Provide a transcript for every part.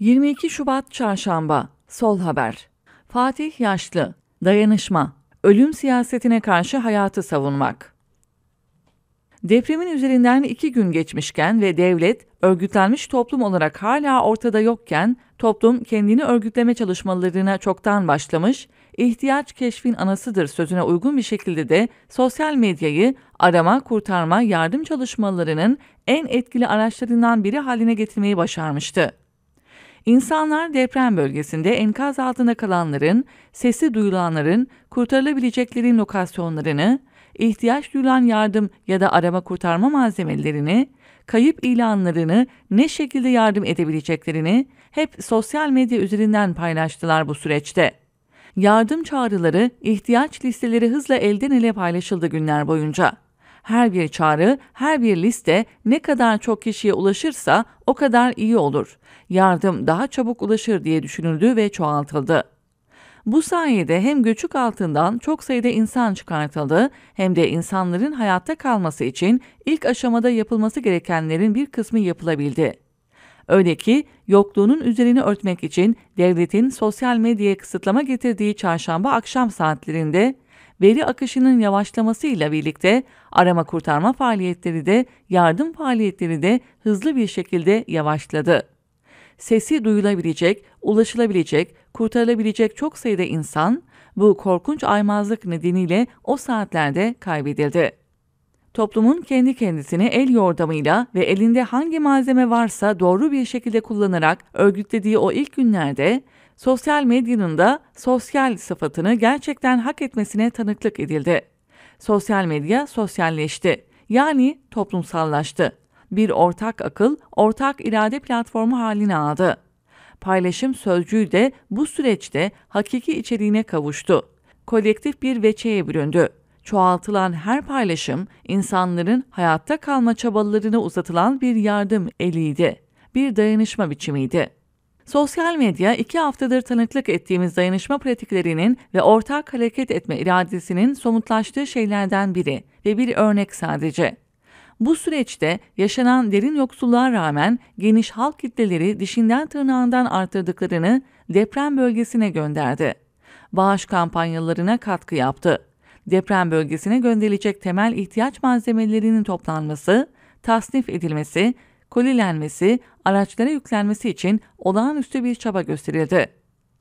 22 Şubat Çarşamba Sol Haber Fatih Yaşlı Dayanışma Ölüm siyasetine karşı hayatı savunmak Depremin üzerinden iki gün geçmişken ve devlet örgütlenmiş toplum olarak hala ortada yokken toplum kendini örgütleme çalışmalarına çoktan başlamış, ihtiyaç keşfin anasıdır sözüne uygun bir şekilde de sosyal medyayı arama, kurtarma, yardım çalışmalarının en etkili araçlarından biri haline getirmeyi başarmıştı. İnsanlar deprem bölgesinde enkaz altında kalanların, sesi duyulanların, kurtarılabileceklerin lokasyonlarını, ihtiyaç duyulan yardım ya da arama kurtarma malzemelerini, kayıp ilanlarını, ne şekilde yardım edebileceklerini hep sosyal medya üzerinden paylaştılar bu süreçte. Yardım çağrıları, ihtiyaç listeleri hızla elden ele paylaşıldı günler boyunca. Her bir çağrı, her bir liste ne kadar çok kişiye ulaşırsa o kadar iyi olur. Yardım daha çabuk ulaşır diye düşünüldü ve çoğaltıldı. Bu sayede hem göçük altından çok sayıda insan çıkartıldı hem de insanların hayatta kalması için ilk aşamada yapılması gerekenlerin bir kısmı yapılabildi. Öyle ki yokluğunun üzerini örtmek için devletin sosyal medyaya kısıtlama getirdiği çarşamba akşam saatlerinde veri akışının yavaşlamasıyla birlikte arama kurtarma faaliyetleri de yardım faaliyetleri de hızlı bir şekilde yavaşladı. Sesi duyulabilecek, ulaşılabilecek, kurtarılabilecek çok sayıda insan bu korkunç aymazlık nedeniyle o saatlerde kaybedildi. Toplumun kendi kendisini el yordamıyla ve elinde hangi malzeme varsa doğru bir şekilde kullanarak örgütlediği o ilk günlerde sosyal medyanın da sosyal sıfatını gerçekten hak etmesine tanıklık edildi. Sosyal medya sosyalleşti, yani toplumsallaştı. Bir ortak akıl, ortak irade platformu haline aldı. Paylaşım sözcüğü de bu süreçte hakiki içeriğine kavuştu. Kolektif bir veçeye büründü. Çoğaltılan her paylaşım insanların hayatta kalma çabalarını uzatılan bir yardım eliydi. Bir dayanışma biçimiydi. Sosyal medya iki haftadır tanıklık ettiğimiz dayanışma pratiklerinin ve ortak hareket etme iradesinin somutlaştığı şeylerden biri ve bir örnek sadece. Bu süreçte yaşanan derin yoksulluğa rağmen geniş halk kitleleri dişinden tırnağından arttırdıklarını deprem bölgesine gönderdi. Bağış kampanyalarına katkı yaptı. Deprem bölgesine gönderilecek temel ihtiyaç malzemelerinin toplanması, tasnif edilmesi kolilenmesi, araçlara yüklenmesi için olağanüstü bir çaba gösterildi.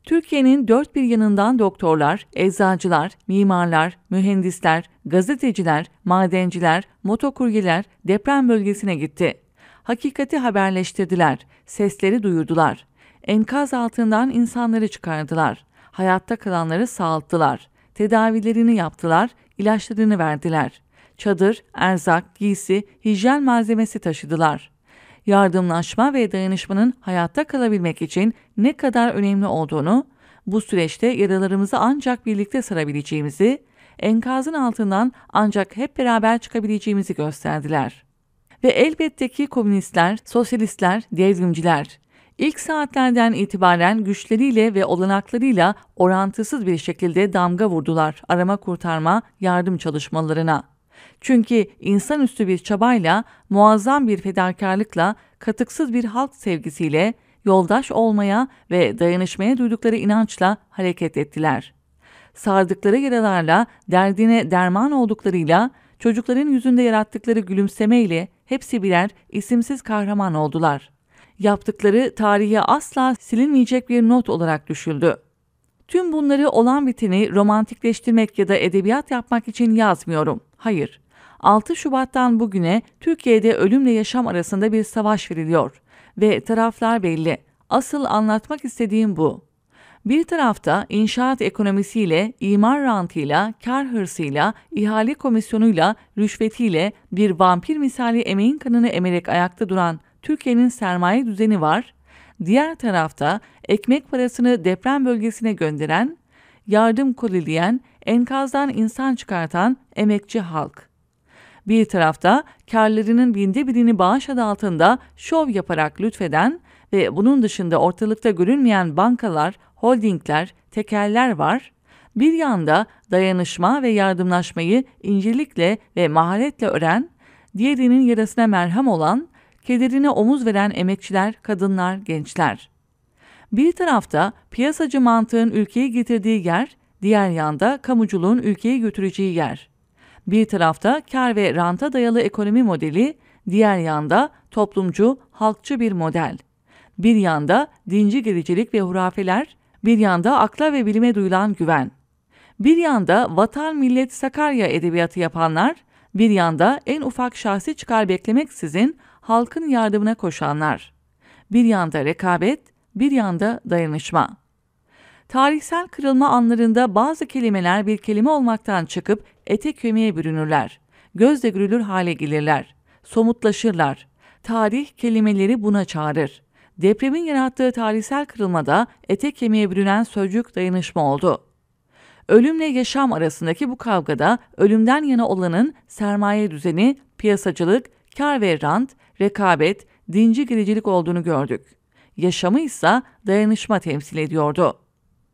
Türkiye'nin dört bir yanından doktorlar, eczacılar, mimarlar, mühendisler, gazeteciler, madenciler, motokuryeler deprem bölgesine gitti. Hakikati haberleştirdiler, sesleri duyurdular. Enkaz altından insanları çıkardılar. Hayatta kalanları sağalttılar. Tedavilerini yaptılar, ilaçlarını verdiler. Çadır, erzak, giysi, hijyen malzemesi taşıdılar yardımlaşma ve dayanışmanın hayatta kalabilmek için ne kadar önemli olduğunu, bu süreçte yaralarımızı ancak birlikte sarabileceğimizi, enkazın altından ancak hep beraber çıkabileceğimizi gösterdiler. Ve elbette ki komünistler, sosyalistler, devrimciler ilk saatlerden itibaren güçleriyle ve olanaklarıyla orantısız bir şekilde damga vurdular arama kurtarma yardım çalışmalarına. Çünkü insanüstü bir çabayla, muazzam bir fedakarlıkla, katıksız bir halk sevgisiyle, yoldaş olmaya ve dayanışmaya duydukları inançla hareket ettiler. Sardıkları yaralarla, derdine derman olduklarıyla, çocukların yüzünde yarattıkları gülümsemeyle hepsi birer isimsiz kahraman oldular. Yaptıkları tarihe asla silinmeyecek bir not olarak düşüldü. Tüm bunları olan biteni romantikleştirmek ya da edebiyat yapmak için yazmıyorum. Hayır. 6 Şubat'tan bugüne Türkiye'de ölümle yaşam arasında bir savaş veriliyor ve taraflar belli. Asıl anlatmak istediğim bu. Bir tarafta inşaat ekonomisiyle, imar rantıyla, kar hırsıyla, ihale komisyonuyla, rüşvetiyle bir vampir misali emeğin kanını emerek ayakta duran Türkiye'nin sermaye düzeni var. Diğer tarafta ekmek parasını deprem bölgesine gönderen, yardım kolileyen, enkazdan insan çıkartan emekçi halk. Bir tarafta karlarının binde birini bağış adı altında şov yaparak lütfeden ve bunun dışında ortalıkta görünmeyen bankalar, holdingler, tekeller var. Bir yanda dayanışma ve yardımlaşmayı incelikle ve maharetle ören, diğerinin yarasına merhem olan, kederine omuz veren emekçiler, kadınlar, gençler. Bir tarafta piyasacı mantığın ülkeyi getirdiği yer, diğer yanda kamuculuğun ülkeyi götüreceği yer. Bir tarafta kar ve ranta dayalı ekonomi modeli, diğer yanda toplumcu, halkçı bir model. Bir yanda dinci gericilik ve hurafeler, bir yanda akla ve bilime duyulan güven. Bir yanda vatan millet Sakarya edebiyatı yapanlar, bir yanda en ufak şahsi çıkar beklemeksizin halkın yardımına koşanlar. Bir yanda rekabet, bir yanda dayanışma. Tarihsel kırılma anlarında bazı kelimeler bir kelime olmaktan çıkıp ete kemiğe bürünürler. Gözle görülür hale gelirler. Somutlaşırlar. Tarih kelimeleri buna çağırır. Depremin yarattığı tarihsel kırılmada ete kemiğe bürünen sözcük dayanışma oldu. Ölümle yaşam arasındaki bu kavgada ölümden yana olanın sermaye düzeni, piyasacılık, Kar ve rant, rekabet, dinci giricilik olduğunu gördük. Yaşamı ise dayanışma temsil ediyordu.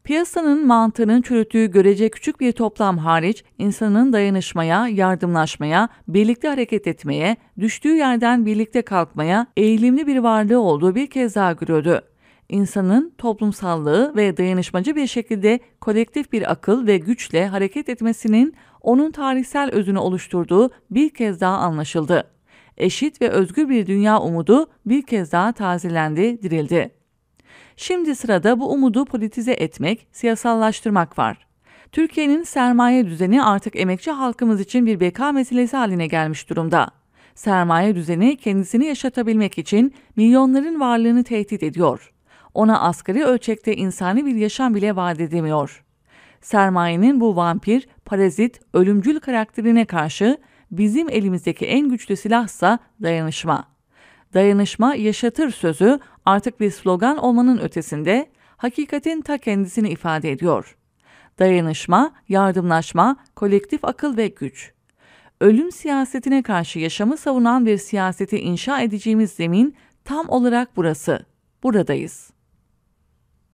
Piyasanın mantığının çürüttüğü görece küçük bir toplam hariç insanın dayanışmaya, yardımlaşmaya, birlikte hareket etmeye, düştüğü yerden birlikte kalkmaya eğilimli bir varlığı olduğu bir kez daha görüldü. İnsanın toplumsallığı ve dayanışmacı bir şekilde kolektif bir akıl ve güçle hareket etmesinin onun tarihsel özünü oluşturduğu bir kez daha anlaşıldı eşit ve özgür bir dünya umudu bir kez daha tazelendi, dirildi. Şimdi sırada bu umudu politize etmek, siyasallaştırmak var. Türkiye'nin sermaye düzeni artık emekçi halkımız için bir beka meselesi haline gelmiş durumda. Sermaye düzeni kendisini yaşatabilmek için milyonların varlığını tehdit ediyor. Ona asgari ölçekte insani bir yaşam bile vaat edemiyor. Sermayenin bu vampir, parazit, ölümcül karakterine karşı bizim elimizdeki en güçlü silahsa dayanışma. Dayanışma yaşatır sözü artık bir slogan olmanın ötesinde hakikatin ta kendisini ifade ediyor. Dayanışma, yardımlaşma, kolektif akıl ve güç. Ölüm siyasetine karşı yaşamı savunan bir siyaseti inşa edeceğimiz zemin tam olarak burası. Buradayız.